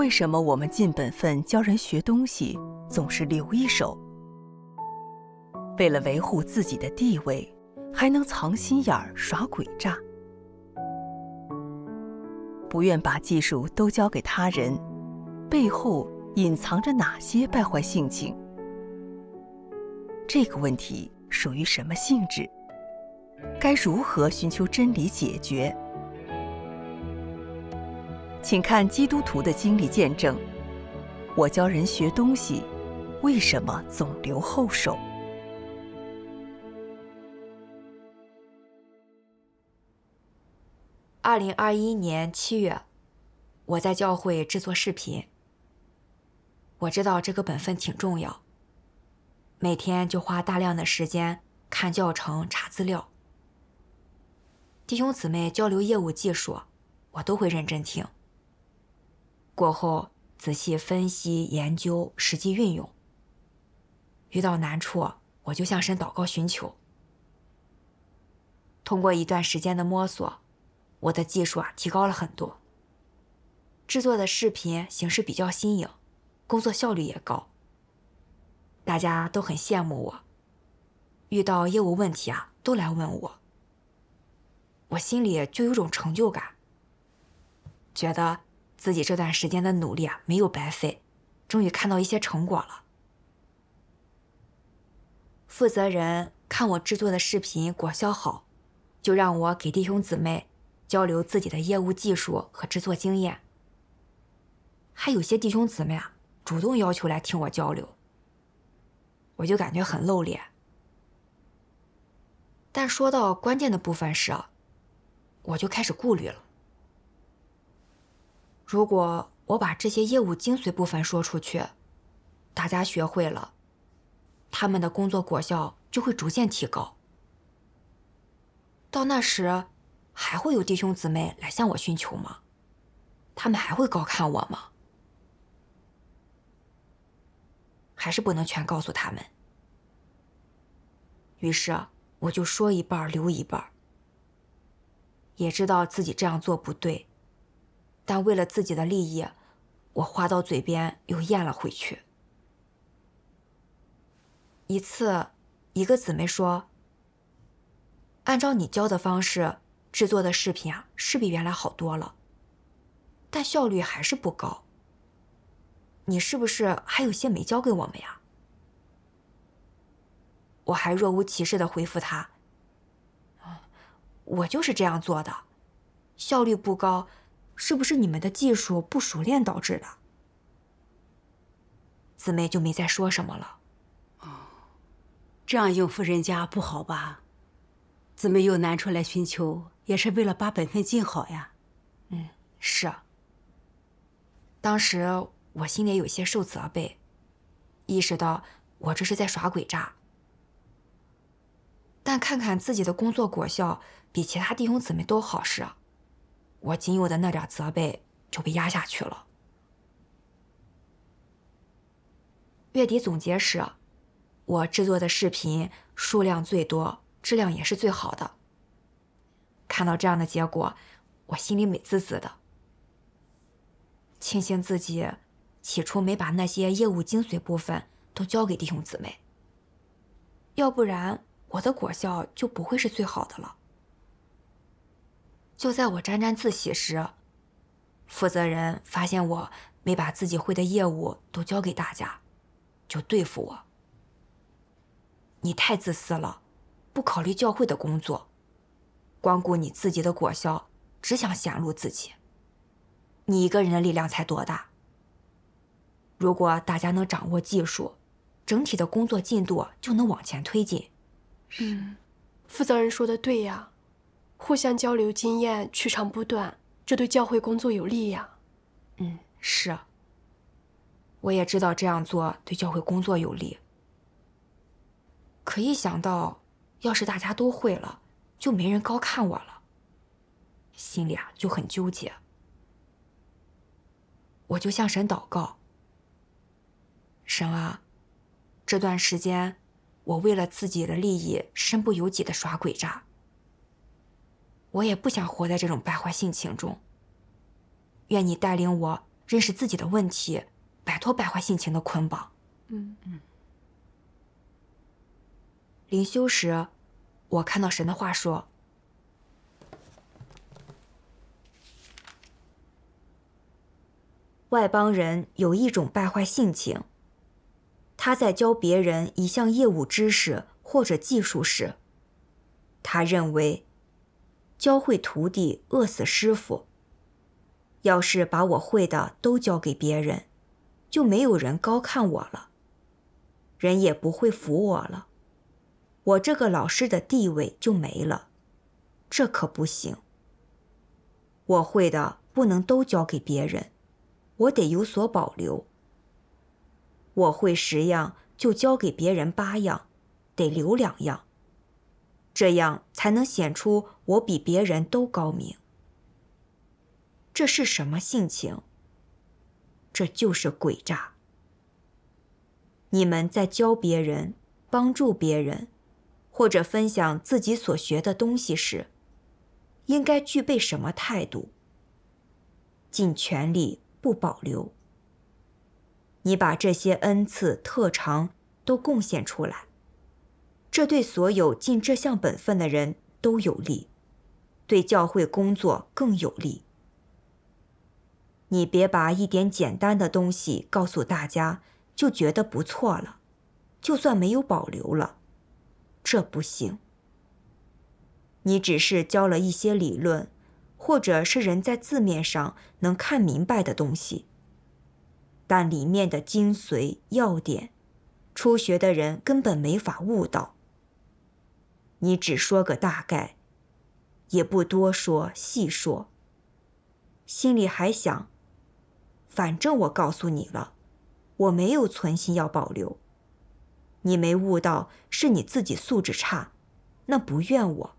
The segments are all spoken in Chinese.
为什么我们尽本分教人学东西，总是留一手？为了维护自己的地位，还能藏心眼儿耍诡诈，不愿把技术都交给他人，背后隐藏着哪些败坏性情？这个问题属于什么性质？该如何寻求真理解决？请看基督徒的经历见证。我教人学东西，为什么总留后手？二零二一年七月，我在教会制作视频。我知道这个本分挺重要，每天就花大量的时间看教程、查资料。弟兄姊妹交流业务技术，我都会认真听。过后仔细分析研究实际运用，遇到难处我就向神祷告寻求。通过一段时间的摸索，我的技术啊提高了很多，制作的视频形式比较新颖，工作效率也高。大家都很羡慕我，遇到业务问题啊都来问我，我心里就有种成就感，觉得。自己这段时间的努力啊没有白费，终于看到一些成果了。负责人看我制作的视频果效好，就让我给弟兄姊妹交流自己的业务技术和制作经验。还有些弟兄姊妹啊主动要求来听我交流，我就感觉很露脸。但说到关键的部分时，我就开始顾虑了。如果我把这些业务精髓部分说出去，大家学会了，他们的工作果效就会逐渐提高。到那时，还会有弟兄姊妹来向我寻求吗？他们还会高看我吗？还是不能全告诉他们。于是我就说一半，留一半。也知道自己这样做不对。但为了自己的利益，我话到嘴边又咽了回去。一次，一个姊妹说：“按照你教的方式制作的视频啊，是比原来好多了，但效率还是不高。你是不是还有些没教给我们呀？”我还若无其事的回复他：“我就是这样做的，效率不高。”是不是你们的技术不熟练导致的？姊妹就没再说什么了。哦，这样应付人家不好吧？姊妹又难出来寻求，也是为了把本分尽好呀。嗯，是啊。当时我心里有些受责备，意识到我这是在耍鬼诈。但看看自己的工作果效，比其他弟兄姊妹都好，是啊。我仅有的那点责备就被压下去了。月底总结时，我制作的视频数量最多，质量也是最好的。看到这样的结果，我心里美滋滋的。庆幸自己起初没把那些业务精髓部分都交给弟兄姊妹，要不然我的果效就不会是最好的了。就在我沾沾自喜时，负责人发现我没把自己会的业务都教给大家，就对付我。你太自私了，不考虑教会的工作，光顾你自己的果效，只想显露自己。你一个人的力量才多大？如果大家能掌握技术，整体的工作进度就能往前推进。嗯，负责人说的对呀。互相交流经验，取长补短，这对教会工作有利呀。嗯，是。我也知道这样做对教会工作有利。可一想到，要是大家都会了，就没人高看我了，心里啊就很纠结。我就向神祷告。神啊，这段时间我为了自己的利益，身不由己的耍诡诈。我也不想活在这种败坏性情中。愿你带领我认识自己的问题，摆脱败坏性情的捆绑。嗯嗯。灵修时，我看到神的话说：外邦人有一种败坏性情。他在教别人一项业务知识或者技术时，他认为。教会徒弟，饿死师傅。要是把我会的都教给别人，就没有人高看我了，人也不会服我了，我这个老师的地位就没了，这可不行。我会的不能都交给别人，我得有所保留。我会十样，就交给别人八样，得留两样。这样才能显出我比别人都高明。这是什么性情？这就是诡诈。你们在教别人、帮助别人，或者分享自己所学的东西时，应该具备什么态度？尽全力，不保留。你把这些恩赐、特长都贡献出来。这对所有尽这项本分的人都有利，对教会工作更有利。你别把一点简单的东西告诉大家就觉得不错了，就算没有保留了，这不行。你只是教了一些理论，或者是人在字面上能看明白的东西，但里面的精髓要点，初学的人根本没法悟到。你只说个大概，也不多说细说。心里还想，反正我告诉你了，我没有存心要保留。你没悟到，是你自己素质差，那不怨我，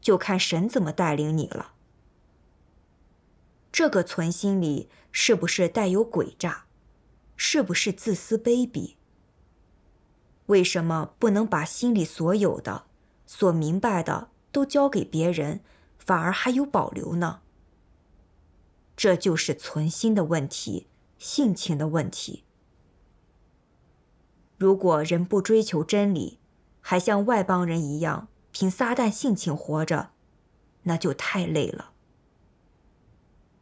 就看神怎么带领你了。这个存心里是不是带有诡诈，是不是自私卑鄙？为什么不能把心里所有的？所明白的都交给别人，反而还有保留呢。这就是存心的问题，性情的问题。如果人不追求真理，还像外邦人一样凭撒旦性情活着，那就太累了。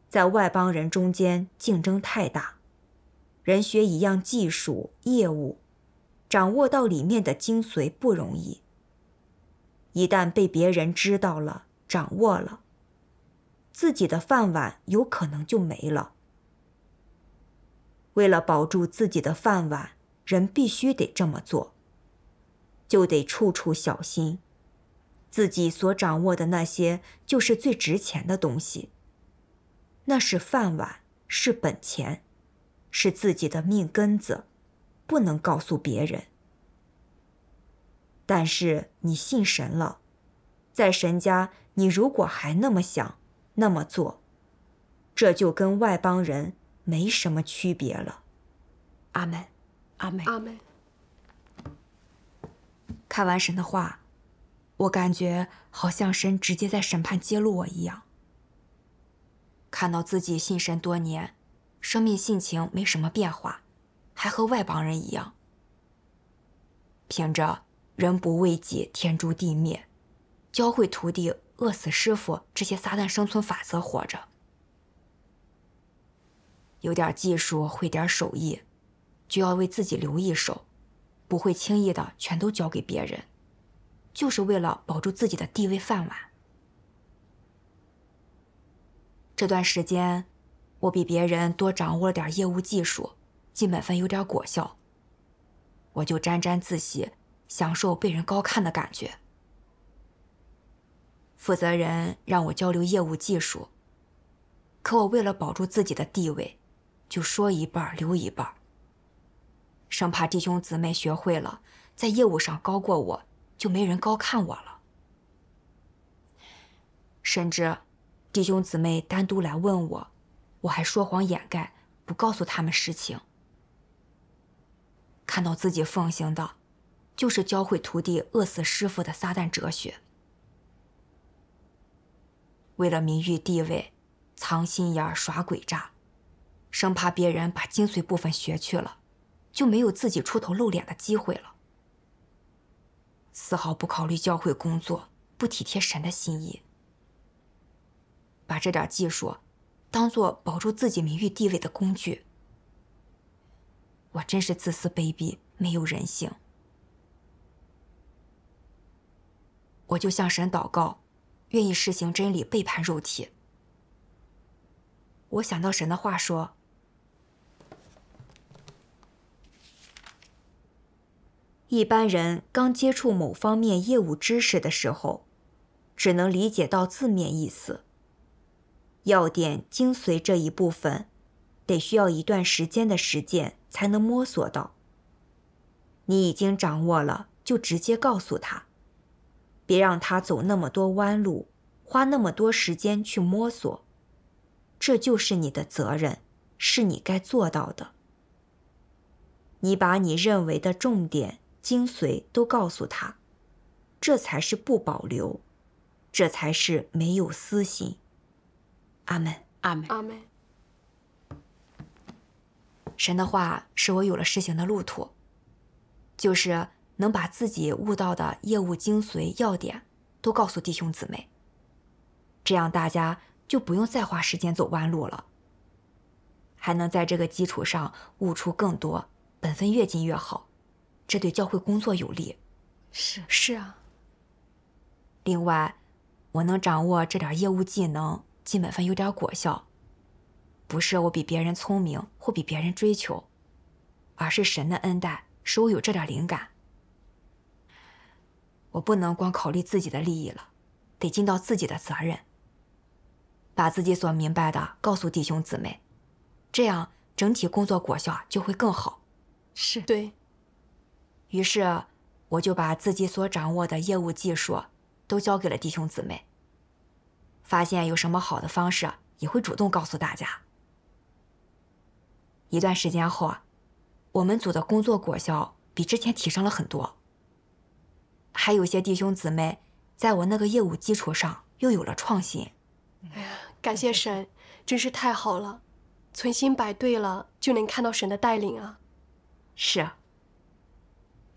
在外邦人中间竞争太大，人学一样技术、业务，掌握到里面的精髓不容易。一旦被别人知道了、掌握了，自己的饭碗有可能就没了。为了保住自己的饭碗，人必须得这么做，就得处处小心。自己所掌握的那些，就是最值钱的东西，那是饭碗，是本钱，是自己的命根子，不能告诉别人。但是你信神了，在神家，你如果还那么想、那么做，这就跟外邦人没什么区别了。阿门，阿门，阿门。看完神的话，我感觉好像神直接在审判、揭露我一样。看到自己信神多年，生命性情没什么变化，还和外邦人一样。凭着。人不为己，天诛地灭。教会徒弟，饿死师傅，这些撒旦生存法则，活着。有点技术，会点手艺，就要为自己留一手，不会轻易的全都交给别人，就是为了保住自己的地位饭碗。这段时间，我比别人多掌握了点业务技术，基本分有点果效，我就沾沾自喜。享受被人高看的感觉。负责人让我交流业务技术，可我为了保住自己的地位，就说一半留一半，生怕弟兄姊妹学会了在业务上高过我，就没人高看我了。甚至，弟兄姊妹单独来问我，我还说谎掩盖，不告诉他们实情。看到自己奉行的。就是教会徒弟饿死师傅的撒旦哲学。为了名誉地位，藏心眼耍诡诈，生怕别人把精髓部分学去了，就没有自己出头露脸的机会了。丝毫不考虑教会工作，不体贴神的心意，把这点技术当做保住自己名誉地位的工具。我真是自私卑鄙，没有人性。我就向神祷告，愿意实行真理，背叛肉体。我想到神的话说：一般人刚接触某方面业务知识的时候，只能理解到字面意思。要点精髓这一部分，得需要一段时间的实践才能摸索到。你已经掌握了，就直接告诉他。别让他走那么多弯路，花那么多时间去摸索，这就是你的责任，是你该做到的。你把你认为的重点、精髓都告诉他，这才是不保留，这才是没有私心。阿门，阿门，阿门。神的话使我有了施行的路途，就是。能把自己悟到的业务精髓要点都告诉弟兄姊妹，这样大家就不用再花时间走弯路了，还能在这个基础上悟出更多本分，越近越好，这对教会工作有利。是是啊。另外，我能掌握这点业务技能，基本分有点果效，不是我比别人聪明或比别人追求，而是神的恩待使我有这点灵感。我不能光考虑自己的利益了，得尽到自己的责任，把自己所明白的告诉弟兄姊妹，这样整体工作果效就会更好。是，对。于是我就把自己所掌握的业务技术都交给了弟兄姊妹。发现有什么好的方式，也会主动告诉大家。一段时间后啊，我们组的工作果效比之前提升了很多。还有些弟兄姊妹，在我那个业务基础上又有了创新。哎呀，感谢神，真是太好了！存心摆对了，就能看到神的带领啊。是啊。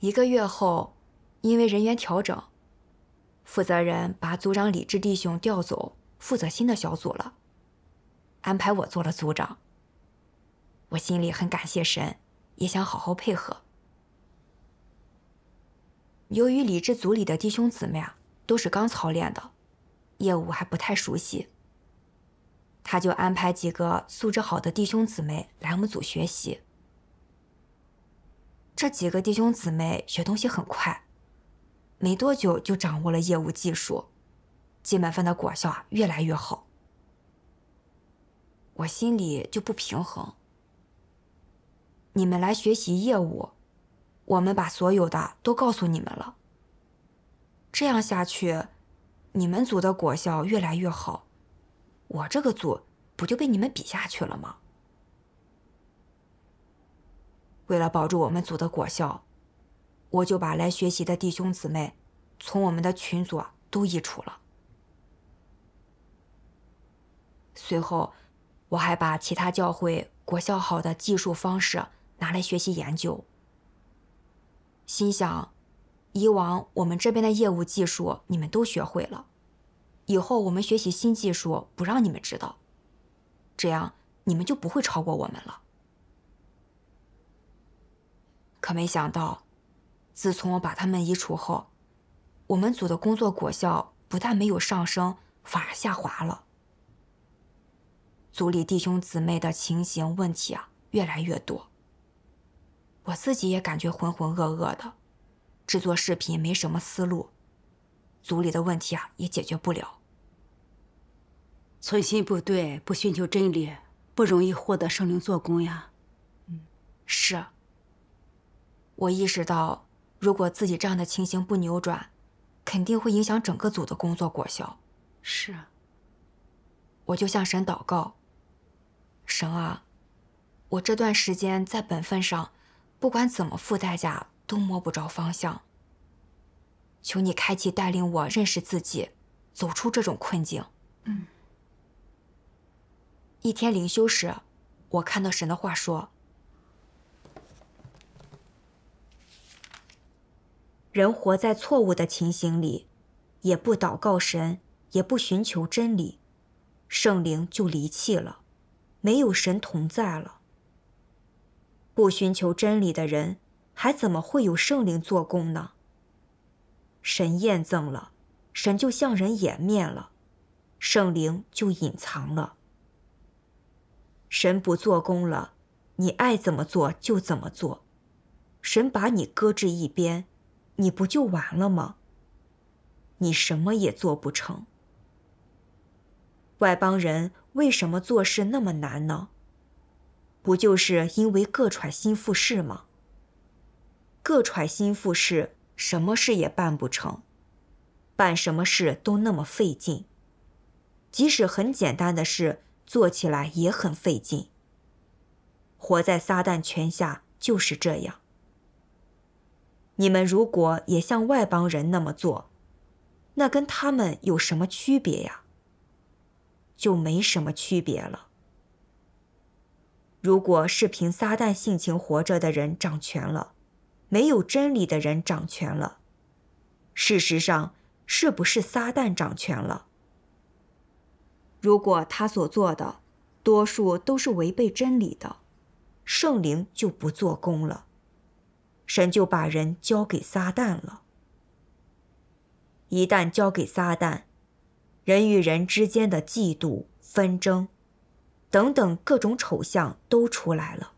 一个月后，因为人员调整，负责人把组长李志弟兄调走，负责新的小组了，安排我做了组长。我心里很感谢神，也想好好配合。由于李志组里的弟兄姊妹啊，都是刚操练的，业务还不太熟悉，他就安排几个素质好的弟兄姊妹来我们组学习。这几个弟兄姊妹学东西很快，没多久就掌握了业务技术，基本分的果效啊越来越好。我心里就不平衡，你们来学习业务。我们把所有的都告诉你们了。这样下去，你们组的果效越来越好，我这个组不就被你们比下去了吗？为了保住我们组的果效，我就把来学习的弟兄姊妹从我们的群组都移除了。随后，我还把其他教会果效好的技术方式拿来学习研究。心想，以往我们这边的业务技术你们都学会了，以后我们学习新技术不让你们知道，这样你们就不会超过我们了。可没想到，自从我把他们移除后，我们组的工作果效不但没有上升，反而下滑了。组里弟兄姊妹的情形问题啊，越来越多。我自己也感觉浑浑噩噩的，制作视频没什么思路，组里的问题啊也解决不了。存心不对，不寻求真理，不容易获得圣灵做工呀。嗯，是。我意识到，如果自己这样的情形不扭转，肯定会影响整个组的工作果效。是我就向神祷告，神啊，我这段时间在本分上。不管怎么付代价，都摸不着方向。求你开启，带领我认识自己，走出这种困境。嗯。一天灵修时，我看到神的话说：“人活在错误的情形里，也不祷告神，也不寻求真理，圣灵就离弃了，没有神同在了。”不寻求真理的人，还怎么会有圣灵做工呢？神验证了，神就向人掩面了，圣灵就隐藏了。神不做工了，你爱怎么做就怎么做，神把你搁置一边，你不就完了吗？你什么也做不成。外邦人为什么做事那么难呢？不就是因为各揣心腹事吗？各揣心腹事，什么事也办不成，办什么事都那么费劲，即使很简单的事做起来也很费劲。活在撒旦权下就是这样。你们如果也像外邦人那么做，那跟他们有什么区别呀？就没什么区别了。如果是凭撒旦性情活着的人掌权了，没有真理的人掌权了，事实上是不是撒旦掌权了？如果他所做的多数都是违背真理的，圣灵就不做工了，神就把人交给撒旦了。一旦交给撒旦，人与人之间的嫉妒、纷争。等等，各种丑相都出来了。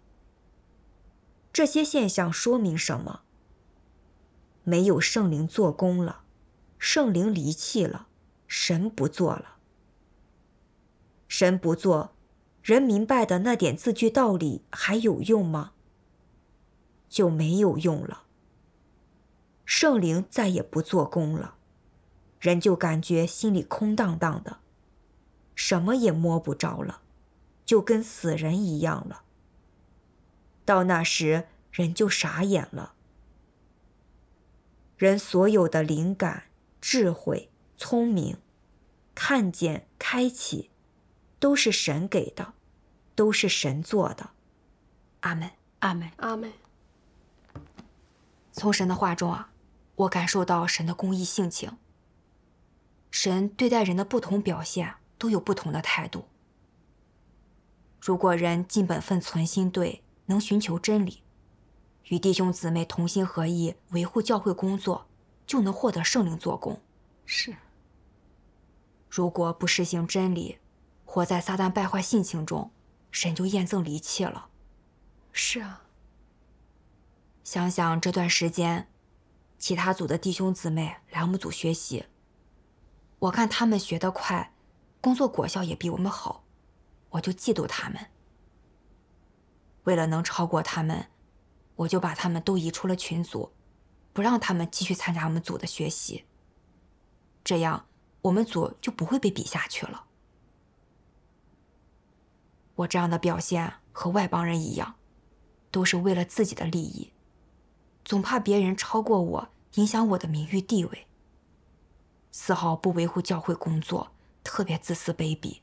这些现象说明什么？没有圣灵做工了，圣灵离弃了，神不做了。神不做，人明白的那点字句道理还有用吗？就没有用了。圣灵再也不做工了，人就感觉心里空荡荡的，什么也摸不着了。就跟死人一样了。到那时，人就傻眼了。人所有的灵感、智慧、聪明、看见、开启，都是神给的，都是神做的。阿门，阿门，阿门。从神的话中啊，我感受到神的公义性情。神对待人的不同表现，都有不同的态度。如果人尽本分、存心对，能寻求真理，与弟兄姊妹同心合意维护教会工作，就能获得圣灵做工。是。如果不实行真理，活在撒旦败坏性情中，神就厌憎离弃了。是啊。想想这段时间，其他组的弟兄姊妹来我们组学习，我看他们学得快，工作果效也比我们好。我就嫉妒他们，为了能超过他们，我就把他们都移出了群组，不让他们继续参加我们组的学习。这样我们组就不会被比下去了。我这样的表现和外邦人一样，都是为了自己的利益，总怕别人超过我，影响我的名誉地位，丝毫不维护教会工作，特别自私卑鄙。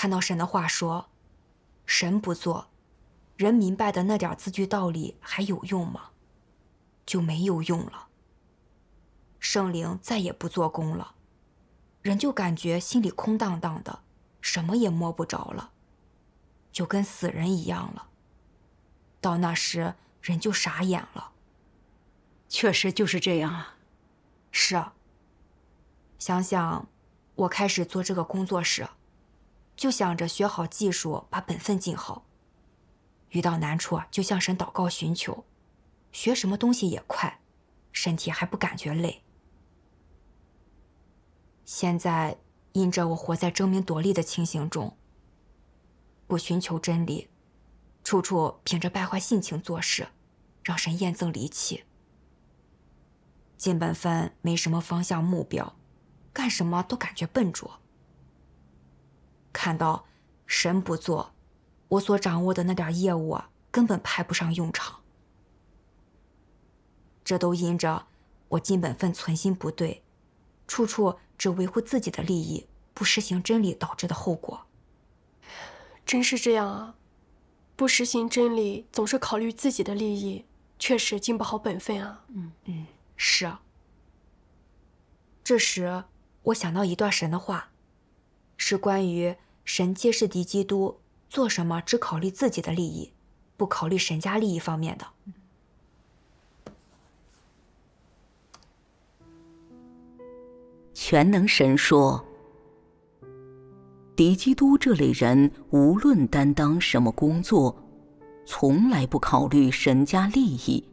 看到神的话说：“神不做，人明白的那点字句道理还有用吗？就没有用了。圣灵再也不做工了，人就感觉心里空荡荡的，什么也摸不着了，就跟死人一样了。到那时，人就傻眼了。确实就是这样啊。是啊。想想我开始做这个工作时。”就想着学好技术，把本分尽好。遇到难处就向神祷告寻求。学什么东西也快，身体还不感觉累。现在因着我活在争名夺利的情形中，不寻求真理，处处凭着败坏性情做事，让神厌憎离弃。尽本分没什么方向目标，干什么都感觉笨拙。看到神不做，我所掌握的那点业务啊，根本派不上用场。这都因着我尽本分存心不对，处处只维护自己的利益，不实行真理导致的后果。真是这样啊！不实行真理，总是考虑自己的利益，确实尽不好本分啊。嗯嗯，是啊。这时我想到一段神的话。是关于神揭示敌基督做什么只考虑自己的利益，不考虑神家利益方面的。全能神说，敌基督这类人无论担当什么工作，从来不考虑神家利益，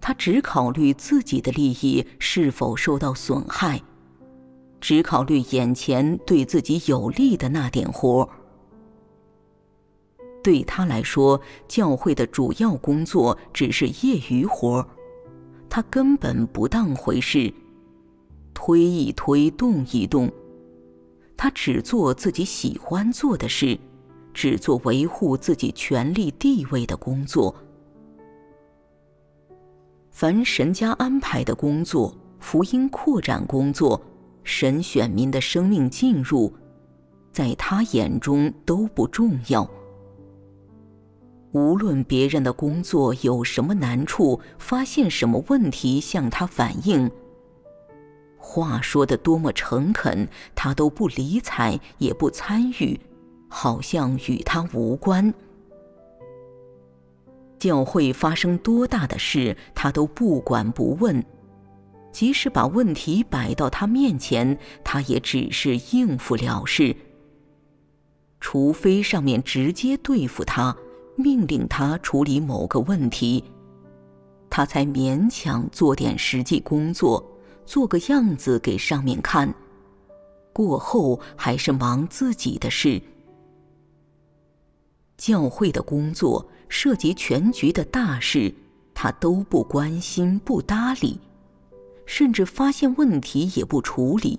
他只考虑自己的利益是否受到损害。只考虑眼前对自己有利的那点活儿，对他来说，教会的主要工作只是业余活儿，他根本不当回事，推一推动一动，他只做自己喜欢做的事，只做维护自己权力地位的工作。凡神家安排的工作，福音扩展工作。神选民的生命进入，在他眼中都不重要。无论别人的工作有什么难处，发现什么问题向他反映，话说的多么诚恳，他都不理睬，也不参与，好像与他无关。教会发生多大的事，他都不管不问。即使把问题摆到他面前，他也只是应付了事。除非上面直接对付他，命令他处理某个问题，他才勉强做点实际工作，做个样子给上面看。过后还是忙自己的事。教会的工作涉及全局的大事，他都不关心，不搭理。甚至发现问题也不处理，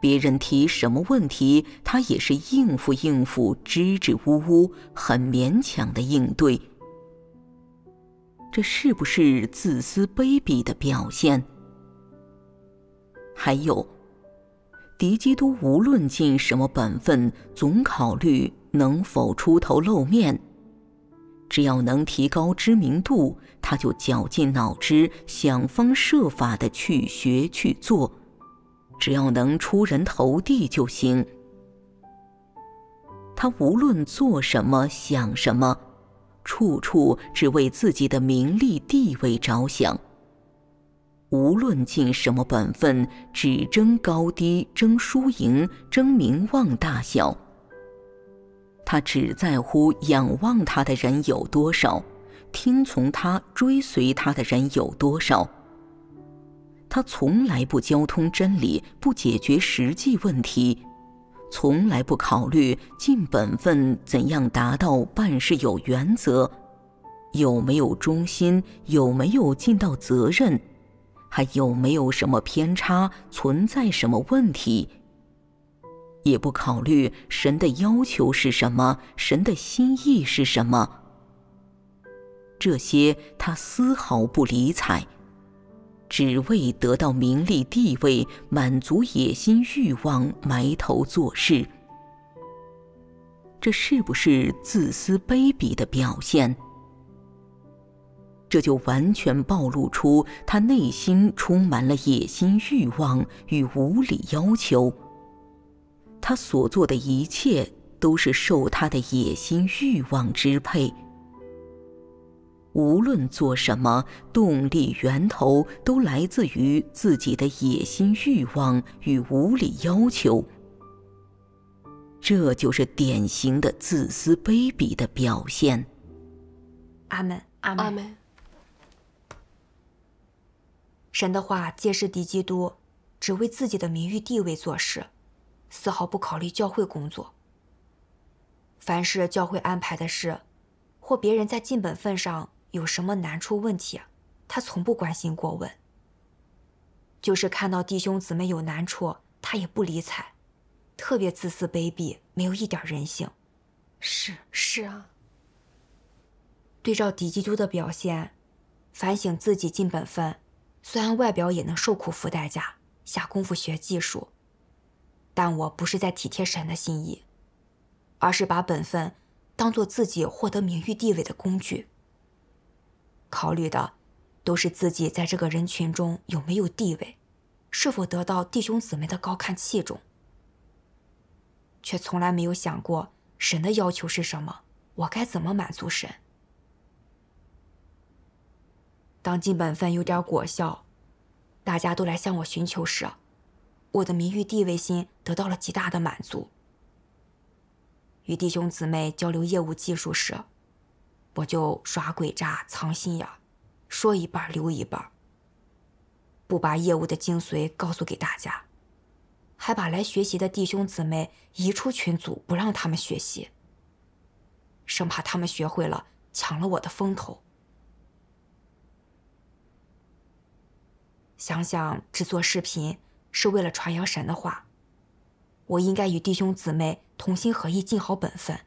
别人提什么问题，他也是应付应付，支支吾吾，很勉强的应对。这是不是自私卑鄙的表现？还有，狄基都无论尽什么本分，总考虑能否出头露面。只要能提高知名度，他就绞尽脑汁、想方设法的去学去做；只要能出人头地就行。他无论做什么、想什么，处处只为自己的名利地位着想；无论尽什么本分，只争高低、争输赢、争名望大小。他只在乎仰望他的人有多少，听从他、追随他的人有多少。他从来不交通真理，不解决实际问题，从来不考虑尽本分怎样达到办事有原则，有没有忠心，有没有尽到责任，还有没有什么偏差，存在什么问题。也不考虑神的要求是什么，神的心意是什么。这些他丝毫不理睬，只为得到名利地位，满足野心欲望，埋头做事。这是不是自私卑鄙的表现？这就完全暴露出他内心充满了野心、欲望与无理要求。他所做的一切都是受他的野心、欲望支配。无论做什么，动力源头都来自于自己的野心、欲望与无理要求。这就是典型的自私、卑鄙的表现。阿门，阿门，阿门。神的话揭示，敌基督只为自己的名誉、地位做事。丝毫不考虑教会工作。凡是教会安排的事，或别人在尽本分上有什么难处问题，他从不关心过问。就是看到弟兄姊妹有难处，他也不理睬，特别自私卑鄙，没有一点人性。是是啊。对照狄基多的表现，反省自己尽本分。虽然外表也能受苦付代价，下功夫学技术。但我不是在体贴神的心意，而是把本分当做自己获得名誉地位的工具。考虑的都是自己在这个人群中有没有地位，是否得到弟兄姊妹的高看器重，却从来没有想过神的要求是什么，我该怎么满足神。当尽本分有点果效，大家都来向我寻求时。我的名誉地位心得到了极大的满足。与弟兄姊妹交流业务技术时，我就耍鬼诈藏心眼，说一半留一半，不把业务的精髓告诉给大家，还把来学习的弟兄姊妹移出群组，不让他们学习，生怕他们学会了抢了我的风头。想想制作视频。是为了传扬神的话，我应该与弟兄姊妹同心合意，尽好本分，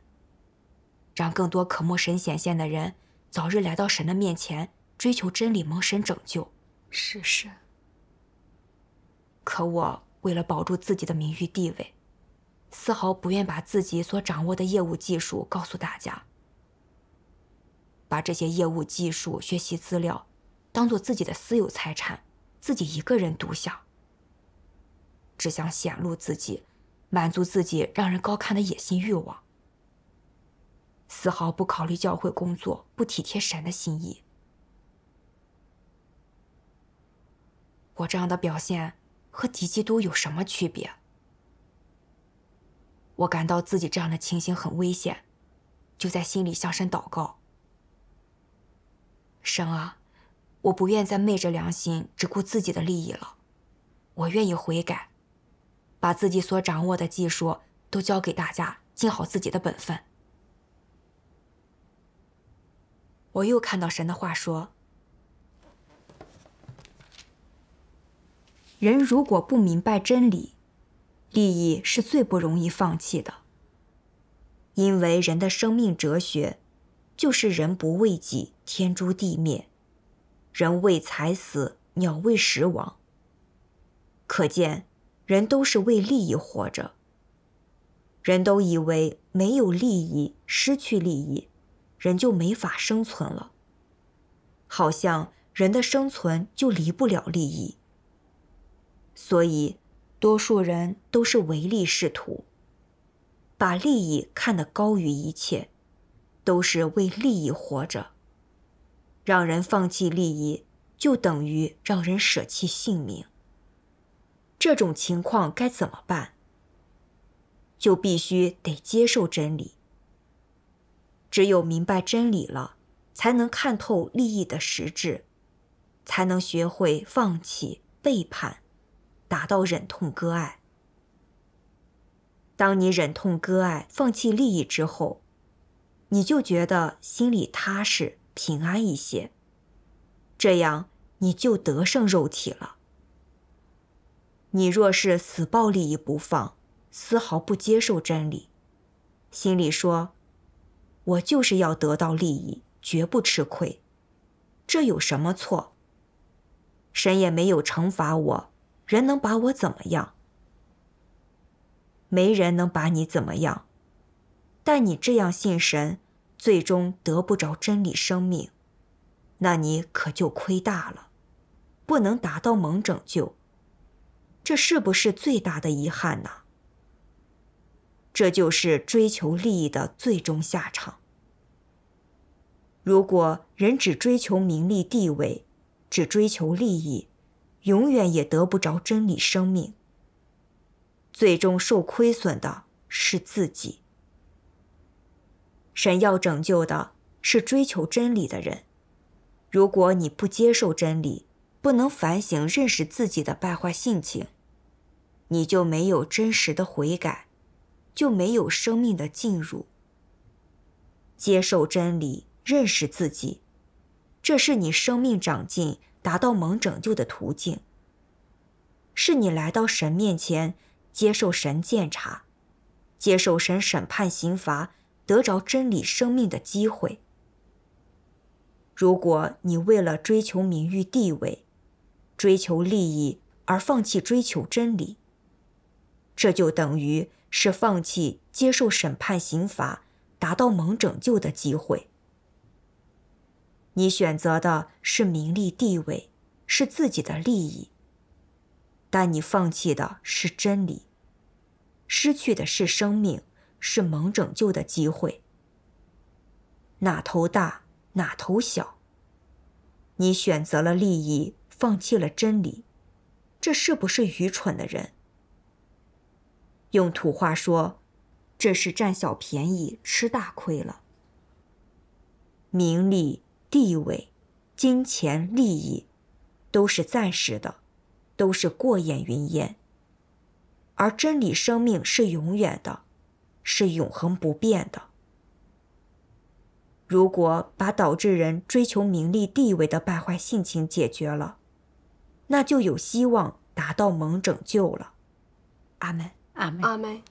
让更多渴慕神显现的人早日来到神的面前，追求真理，蒙神拯救。是是。可我为了保住自己的名誉地位，丝毫不愿把自己所掌握的业务技术告诉大家，把这些业务技术学习资料，当做自己的私有财产，自己一个人独享。只想显露自己，满足自己让人高看的野心欲望，丝毫不考虑教会工作，不体贴神的心意。我这样的表现和敌基督有什么区别？我感到自己这样的情形很危险，就在心里向神祷告。神啊，我不愿再昧着良心只顾自己的利益了，我愿意悔改。把自己所掌握的技术都教给大家，尽好自己的本分。我又看到神的话说：“人如果不明白真理，利益是最不容易放弃的。因为人的生命哲学，就是‘人不为己，天诛地灭’，人为财死，鸟为食亡。可见。”人都是为利益活着，人都以为没有利益、失去利益，人就没法生存了，好像人的生存就离不了利益，所以多数人都是唯利是图，把利益看得高于一切，都是为利益活着。让人放弃利益，就等于让人舍弃性命。这种情况该怎么办？就必须得接受真理。只有明白真理了，才能看透利益的实质，才能学会放弃、背叛，达到忍痛割爱。当你忍痛割爱、放弃利益之后，你就觉得心里踏实、平安一些，这样你就得胜肉体了。你若是死抱利益不放，丝毫不接受真理，心里说：“我就是要得到利益，绝不吃亏，这有什么错？”神也没有惩罚我，人能把我怎么样？没人能把你怎么样，但你这样信神，最终得不着真理生命，那你可就亏大了，不能达到蒙拯救。这是不是最大的遗憾呢？这就是追求利益的最终下场。如果人只追求名利地位，只追求利益，永远也得不着真理生命。最终受亏损的是自己。神要拯救的是追求真理的人。如果你不接受真理，不能反省认识自己的败坏性情，你就没有真实的悔改，就没有生命的进入。接受真理认识自己，这是你生命长进、达到蒙拯救的途径，是你来到神面前接受神鉴察、接受神审判刑罚、得着真理生命的机会。如果你为了追求名誉地位，追求利益而放弃追求真理，这就等于是放弃接受审判、刑罚、达到蒙拯救的机会。你选择的是名利、地位，是自己的利益，但你放弃的是真理，失去的是生命，是蒙拯救的机会。哪头大，哪头小？你选择了利益。放弃了真理，这是不是愚蠢的人？用土话说，这是占小便宜吃大亏了。名利、地位、金钱、利益，都是暂时的，都是过眼云烟。而真理、生命是永远的，是永恒不变的。如果把导致人追求名利地位的败坏性情解决了，那就有希望达到蒙拯救了，阿门阿门阿门。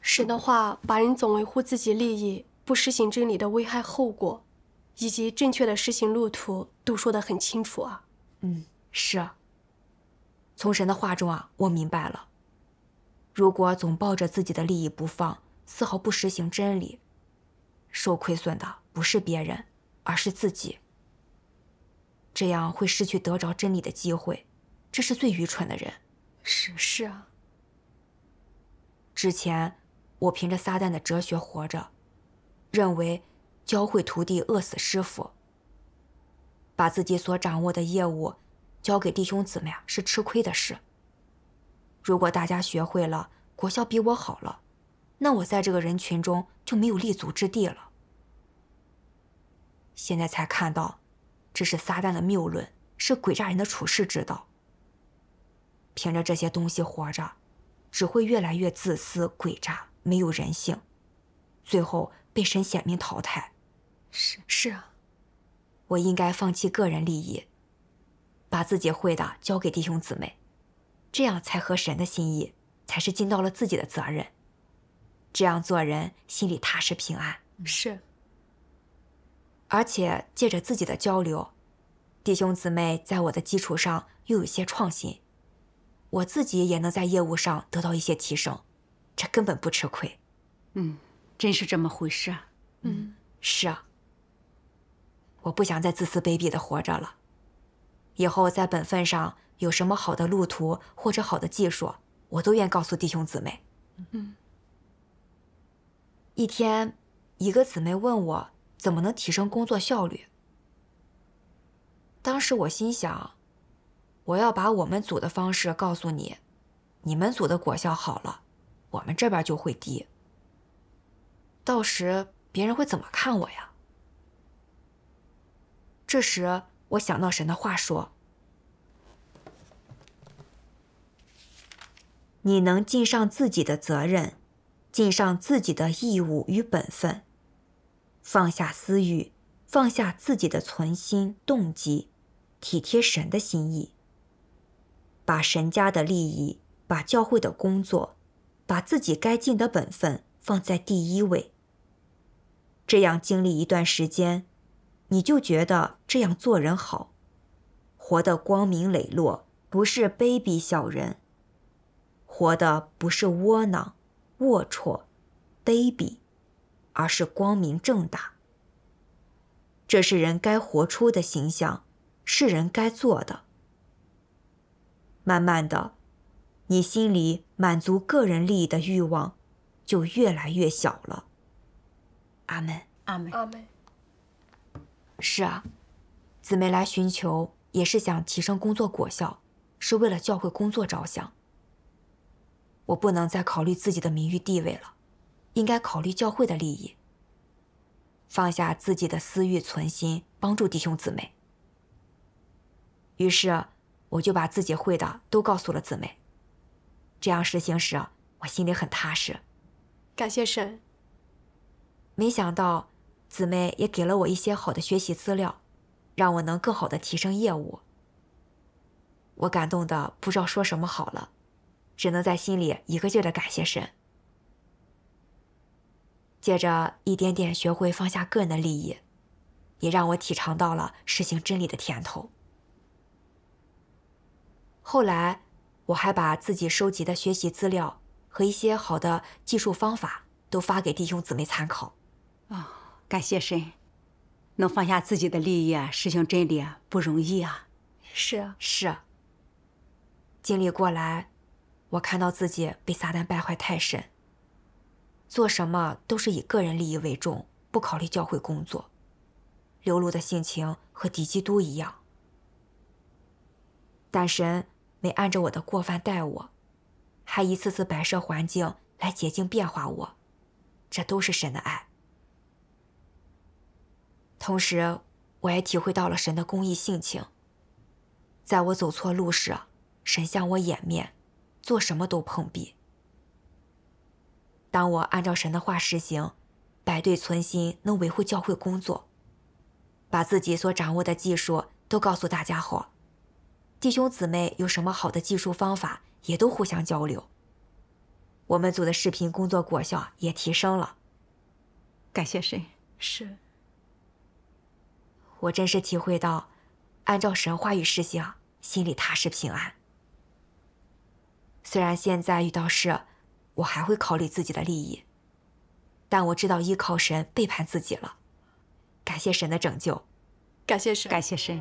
神的话把人总维护自己利益不实行真理的危害后果，以及正确的实行路途都说得很清楚啊。嗯，是。从神的话中啊，我明白了，如果总抱着自己的利益不放，丝毫不实行真理，受亏损的不是别人，而是自己。这样会失去得着真理的机会，这是最愚蠢的人。是是啊。之前我凭着撒旦的哲学活着，认为教会徒弟饿死师傅，把自己所掌握的业务交给弟兄姊妹啊，是吃亏的事。如果大家学会了国校比我好了，那我在这个人群中就没有立足之地了。现在才看到。这是撒旦的谬论，是鬼诈人的处世之道。凭着这些东西活着，只会越来越自私、鬼诈，没有人性，最后被神显明淘汰。是是啊，我应该放弃个人利益，把自己会的交给弟兄姊妹，这样才合神的心意，才是尽到了自己的责任。这样做人，心里踏实平安。是。而且借着自己的交流，弟兄姊妹在我的基础上又有些创新，我自己也能在业务上得到一些提升，这根本不吃亏。嗯，真是这么回事。嗯，是啊。我不想再自私卑鄙的活着了，以后在本分上有什么好的路途或者好的技术，我都愿告诉弟兄姊妹。嗯。一天，一个姊妹问我。怎么能提升工作效率？当时我心想，我要把我们组的方式告诉你，你们组的果效好了，我们这边就会低。到时别人会怎么看我呀？这时我想到神的话说：“你能尽上自己的责任，尽上自己的义务与本分。”放下私欲，放下自己的存心动机，体贴神的心意，把神家的利益，把教会的工作，把自己该尽的本分放在第一位。这样经历一段时间，你就觉得这样做人好，活得光明磊落，不是卑鄙小人，活的不是窝囊、龌龊、卑鄙。而是光明正大，这是人该活出的形象，是人该做的。慢慢的，你心里满足个人利益的欲望就越来越小了。阿门，阿门，阿门。是啊，姊妹来寻求也是想提升工作果效，是为了教会工作着想。我不能再考虑自己的名誉地位了。应该考虑教会的利益，放下自己的私欲存心帮助弟兄姊妹。于是，我就把自己会的都告诉了姊妹，这样实行时我心里很踏实。感谢神。没想到，姊妹也给了我一些好的学习资料，让我能更好的提升业务。我感动的不知道说什么好了，只能在心里一个劲的感谢神。接着一点点学会放下个人的利益，也让我体尝到了实行真理的甜头。后来，我还把自己收集的学习资料和一些好的技术方法都发给弟兄姊妹参考。哦，感谢神，能放下自己的利益啊，实行真理不容易啊。是啊，是啊。经历过来，我看到自己被撒旦败坏太深。做什么都是以个人利益为重，不考虑教会工作。刘露的性情和敌基督一样，但神没按着我的过犯待我，还一次次摆设环境来洁净变化我，这都是神的爱。同时，我也体会到了神的公益性情。在我走错路时，神向我掩面，做什么都碰壁。当我按照神的话实行，百对存心能维护教会工作，把自己所掌握的技术都告诉大家后，弟兄姊妹有什么好的技术方法，也都互相交流。我们组的视频工作果效也提升了。感谢神。是。我真是体会到，按照神话语实行，心里踏实平安。虽然现在遇到事。我还会考虑自己的利益，但我知道依靠神背叛自己了。感谢神的拯救，感谢神，感谢神。